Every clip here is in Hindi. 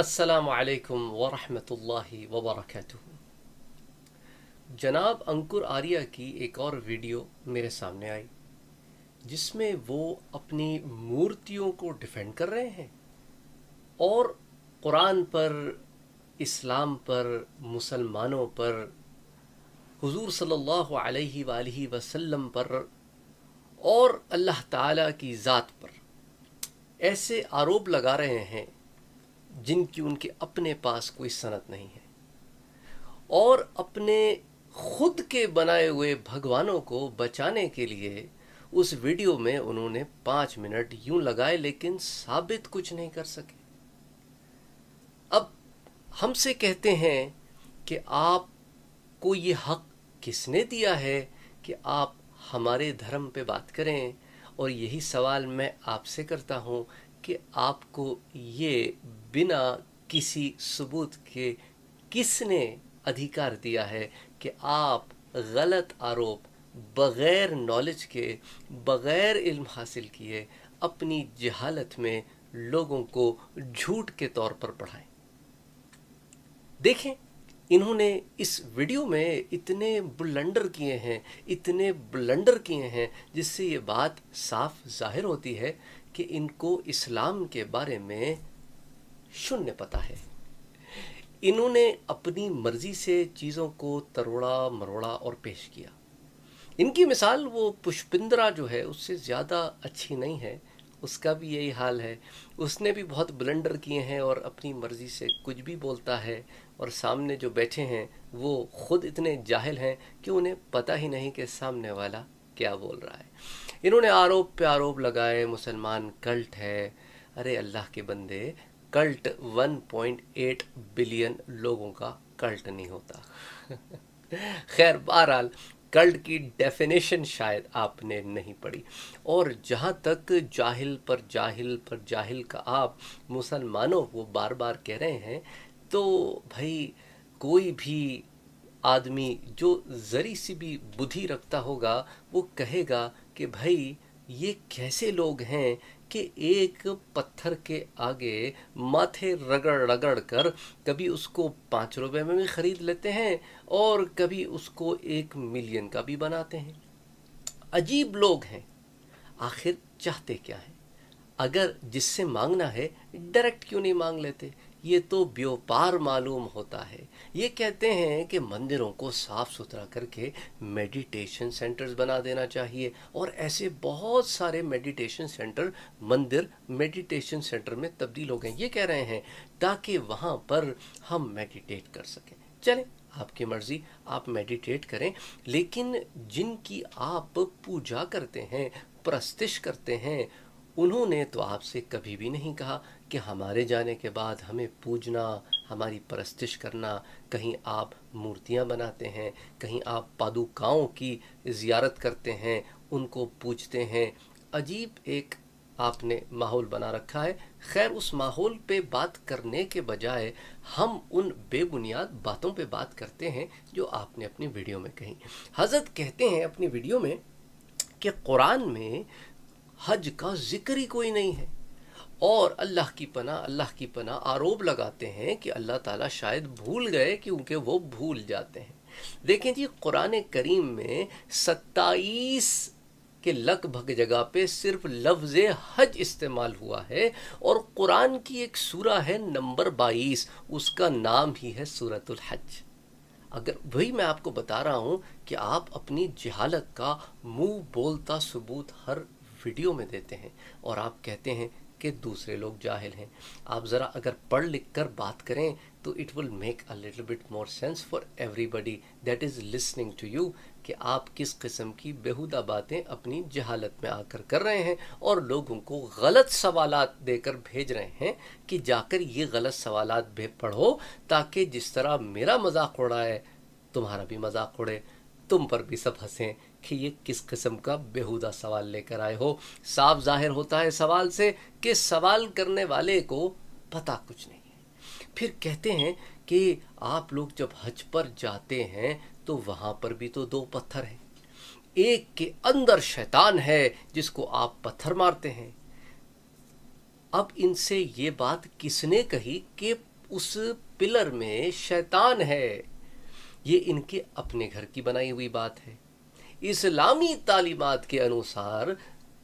अस्सलाम वालेकुम वरहमतुल्लाहि वबरकatuh जनाब अंकुर आर्या की एक और वीडियो मेरे सामने आई जिसमें वो अपनी मूर्तियों को डिफेंड कर रहे हैं और कुरान पर इस्लाम पर मुसलमानों पर हुजूर सल्लल्लाहु अलैहि वालैहि वसल्लम पर और अल्लाह ताला की ज़ात पर ऐसे आरोप लगा रहे हैं जिनकी उनके अपने पास कोई सनत नहीं है और अपने खुद के बनाए हुए भगवानों को बचाने के लिए उस वीडियो में उन्होंने पांच मिनट यूं लगाए लेकिन साबित कुछ नहीं कर सके अब हमसे कहते हैं कि आप को ये हक किसने दिया है कि आप हमारे धर्म पे बात करें और यही सवाल मैं आपसे करता हूं कि आपको ये बिना किसी सबूत के किसने अधिकार दिया है कि आप गलत आरोप बग़ैर नॉलेज के बग़ैर इल्म हासिल किए अपनी जहालत में लोगों को झूठ के तौर पर पढ़ाएं देखें इन्होंने इस वीडियो में इतने बुलंडर किए हैं इतने बुलंडर किए हैं जिससे ये बात साफ जाहिर होती है कि इनको इस्लाम के बारे में शून्य पता है इन्होंने अपनी मर्ज़ी से चीज़ों को तरोड़ा मरोड़ा और पेश किया इनकी मिसाल वो पुष्पिंद्रा जो है उससे ज़्यादा अच्छी नहीं है उसका भी यही हाल है उसने भी बहुत ब्लंडर किए हैं और अपनी मर्ज़ी से कुछ भी बोलता है और सामने जो बैठे हैं वो खुद इतने जाहिल हैं कि उन्हें पता ही नहीं कि सामने वाला क्या बोल रहा है इन्होंने आरोप पे आरोप लगाए मुसलमान कल्ट है अरे अल्लाह के बंदे कल्ट 1.8 बिलियन लोगों का कल्ट नहीं होता खैर बहरहाल कल्ट की डेफिनेशन शायद आपने नहीं पढ़ी और जहाँ तक जाहिल पर जाहिल पर जाहिल का आप मुसलमानों को बार बार कह रहे हैं तो भाई कोई भी आदमी जो ज़री सी भी बुद्धि रखता होगा वो कहेगा कि भाई ये कैसे लोग हैं कि एक पत्थर के आगे माथे रगड़ रगड़ कर कभी उसको पाँच रुपए में भी ख़रीद लेते हैं और कभी उसको एक मिलियन का भी बनाते हैं अजीब लोग हैं आखिर चाहते क्या हैं अगर जिससे मांगना है डायरेक्ट क्यों नहीं मांग लेते ये तो व्यापार मालूम होता है ये कहते हैं कि मंदिरों को साफ सुथरा करके मेडिटेशन सेंटर्स बना देना चाहिए और ऐसे बहुत सारे मेडिटेशन सेंटर मंदिर मेडिटेशन सेंटर में तब्दील हो गए ये कह रहे हैं ताकि वहाँ पर हम मेडिटेट कर सकें चलें आपकी मर्ज़ी आप मेडिटेट करें लेकिन जिनकी आप पूजा करते हैं प्रस्तिश करते हैं उन्होंने तो आपसे कभी भी नहीं कहा कि हमारे जाने के बाद हमें पूजना हमारी परस्तिश करना कहीं आप मूर्तियां बनाते हैं कहीं आप पादुकाओं की ज़ियारत करते हैं उनको पूजते हैं अजीब एक आपने माहौल बना रखा है खैर उस माहौल पे बात करने के बजाय हम उन बेबुनियाद बातों पे बात करते हैं जो आपने अपनी वीडियो में कही हज़रत कहते हैं अपनी वीडियो में कि कुरान में हज का जिक्र ही कोई नहीं है और अल्लाह की पना अल्लाह की पना आरोप लगाते हैं कि अल्लाह ताला शायद भूल गए क्योंकि वो भूल जाते हैं देखें जी कुरान करीम में सत्ताईस के लगभग जगह पे सिर्फ लफ्ज़ हज इस्तेमाल हुआ है और कुरान की एक सूरा है नंबर बाईस उसका नाम ही है सूरतुल हज अगर वही मैं आपको बता रहा हूँ कि आप अपनी जहालत का मुंह बोलता सबूत हर वीडियो में देते हैं और आप कहते हैं कि दूसरे लोग जाहिल हैं आप ज़रा अगर पढ़ लिख कर बात करें तो it will make a little bit more sense for everybody that is listening to you कि आप किस किस्म की बेहुदा बातें अपनी जहालत में आकर कर रहे हैं और लोगों को गलत सवाल देकर भेज रहे हैं कि जाकर ये गलत सवाल पढ़ो ताकि जिस तरह मेरा मजाक उड़ाए तुम्हारा भी मजाक उड़े तुम पर भी सब हंसें कि ये किस किस्म का बेहुदा सवाल लेकर आए हो साफ जाहिर होता है सवाल से कि सवाल करने वाले को पता कुछ नहीं है फिर कहते हैं कि आप लोग जब हज पर जाते हैं तो वहाँ पर भी तो दो पत्थर हैं एक के अंदर शैतान है जिसको आप पत्थर मारते हैं अब इनसे ये बात किसने कही कि उस पिलर में शैतान है ये इनके अपने घर की बनाई हुई बात है इस्लामी तालीमात के अनुसार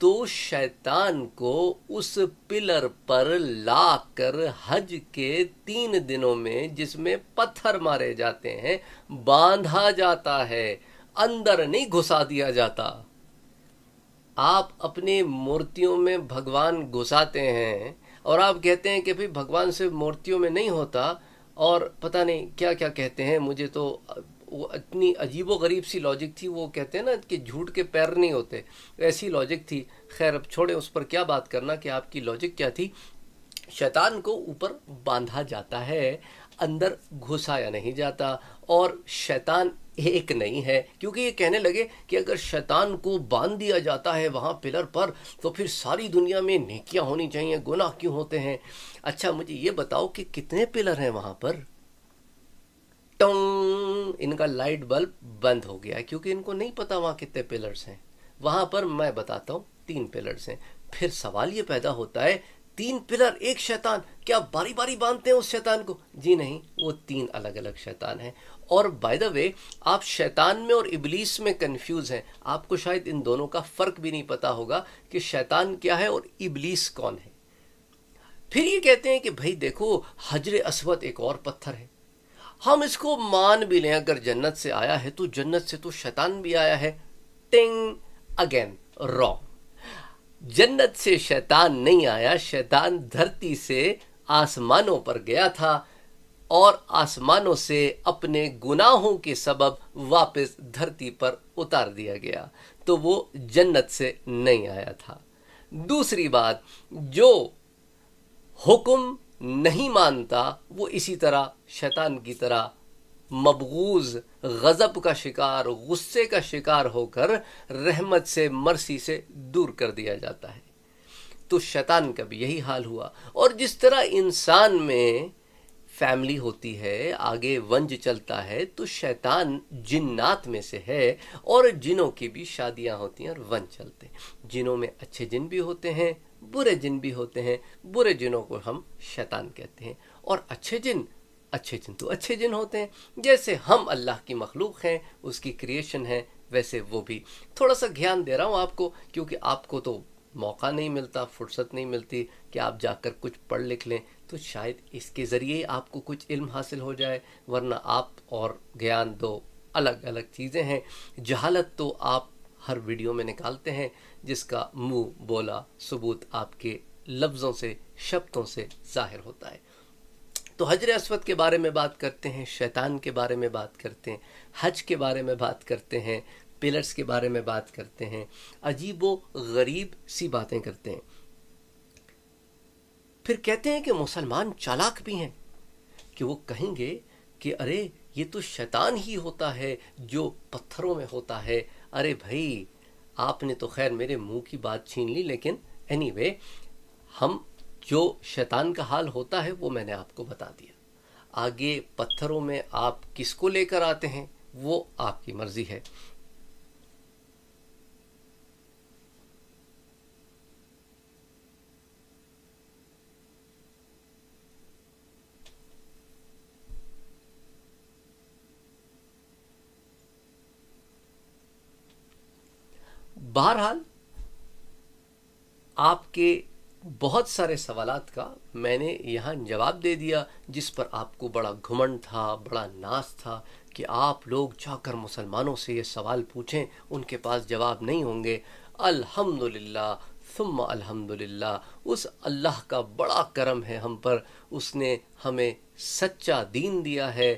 तो शैतान को उस पिलर पर ला कर हज के तीन दिनों में जिसमें पत्थर मारे जाते हैं बांधा जाता है अंदर नहीं घुसा दिया जाता आप अपने मूर्तियों में भगवान घुसाते हैं और आप कहते हैं कि भाई भगवान से मूर्तियों में नहीं होता और पता नहीं क्या क्या कहते हैं मुझे तो वो इतनी अजीबो गरीब सी लॉजिक थी वो कहते हैं ना कि झूठ के पैर नहीं होते ऐसी लॉजिक थी खैर अब छोड़े उस पर क्या बात करना कि आपकी लॉजिक क्या थी शैतान को ऊपर बांधा जाता है अंदर घुसाया नहीं जाता और शैतान एक नहीं है क्योंकि ये कहने लगे कि अगर शैतान को बांध दिया जाता है वहाँ पिलर पर तो फिर सारी दुनिया में नेकियाँ होनी चाहिए गुनाह क्यों होते हैं अच्छा मुझे ये बताओ कि कितने पिलर हैं वहाँ पर टों इनका लाइट बल्ब बंद हो गया क्योंकि इनको नहीं पता वहाँ कितने पिलर्स हैं वहाँ पर मैं बताता हूँ तीन पिलर्स हैं फिर सवाल ये पैदा होता है तीन पिलर एक शैतान क्या बारी बारी बांधते हैं उस शैतान को जी नहीं वो तीन अलग अलग शैतान हैं और बाय द वे आप शैतान में और इबलीस में कंफ्यूज हैं आपको शायद इन दोनों का फर्क भी नहीं पता होगा कि शैतान क्या है और इबलीस कौन है फिर ये कहते हैं कि भाई देखो हजर असवद एक और पत्थर है हम इसको मान भी लें अगर जन्नत से आया है तो जन्नत से तो शैतान भी आया है टिंग अगेन रॉन्ग जन्नत से शैतान नहीं आया शैतान धरती से आसमानों पर गया था और आसमानों से अपने गुनाहों के सबब वापस धरती पर उतार दिया गया तो वो जन्नत से नहीं आया था दूसरी बात जो हुक्म नहीं मानता वो इसी तरह शैतान की तरह मबगूज गज़ब का शिकार गुस्से का शिकार होकर रहमत से मरसी से दूर कर दिया जाता है तो शैतान का भी यही हाल हुआ और जिस तरह इंसान में फैमिली होती है आगे वंज चलता है तो शैतान जिन्नात में से है और जिनों की भी शादियां होती हैं और वंज चलते हैं जिनों में अच्छे जिन भी होते हैं बुरे जिन भी होते हैं बुरे जिनों को हम शैतान कहते हैं और अच्छे जिन अच्छे जिन तो अच्छे जिन होते हैं जैसे हम अल्लाह की मखलूक हैं उसकी क्रिएशन है वैसे वो भी थोड़ा सा ध्यान दे रहा हूँ आपको क्योंकि आपको तो मौका नहीं मिलता फुर्सत नहीं मिलती कि आप जाकर कुछ पढ़ लिख लें तो शायद इसके ज़रिए आपको कुछ इल्म हासिल हो जाए वरना आप और ज्ञान दो अलग अलग चीज़ें हैं जहालत तो आप हर वीडियो में निकालते हैं जिसका मुंह बोला सबूत आपके लफ्ज़ों से शब्दों से ज़ाहिर होता है तो हजर असवद के बारे में बात करते हैं शैतान के बारे में बात करते हैं हज के बारे में बात करते हैं पिलर्स के बारे में बात करते हैं अजीब व गरीब सी बातें करते हैं फिर कहते हैं कि मुसलमान चालाक भी हैं कि वो कहेंगे कि अरे ये तो शैतान ही होता है जो पत्थरों में होता है अरे भाई आपने तो खैर मेरे मुंह की बात छीन ली लेकिन एनी anyway, हम जो शैतान का हाल होता है वो मैंने आपको बता दिया आगे पत्थरों में आप किसको लेकर आते हैं वो आपकी मर्जी है बहरहाल आपके बहुत सारे सवालात का मैंने यहाँ जवाब दे दिया जिस पर आपको बड़ा घुमंड था बड़ा नाश था कि आप लोग जाकर मुसलमानों से ये सवाल पूछें उनके पास जवाब नहीं होंगे अल्हम्दुलिल्लाह सुम अल्हम्दुलिल्लाह उस अल्लाह का बड़ा करम है हम पर उसने हमें सच्चा दीन दिया है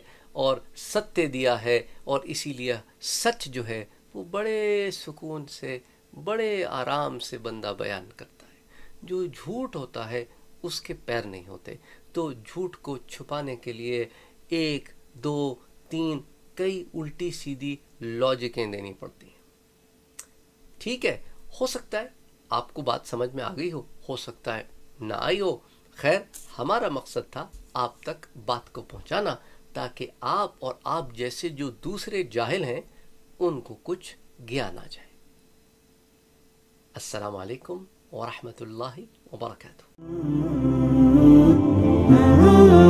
और सत्य दिया है और इसीलिए सच जो है वो बड़े सुकून से बड़े आराम से बंदा बयान करता है जो झूठ होता है उसके पैर नहीं होते तो झूठ को छुपाने के लिए एक दो तीन कई उल्टी सीधी लॉजिकें देनी पड़ती हैं ठीक है हो सकता है आपको बात समझ में आ गई हो हो सकता है ना आई हो खैर हमारा मकसद था आप तक बात को पहुंचाना ताकि आप और आप जैसे जो दूसरे जाहिल हैं उनको कुछ ज्ञान आ जाए السلام عليكم ورحمة الله وبركاته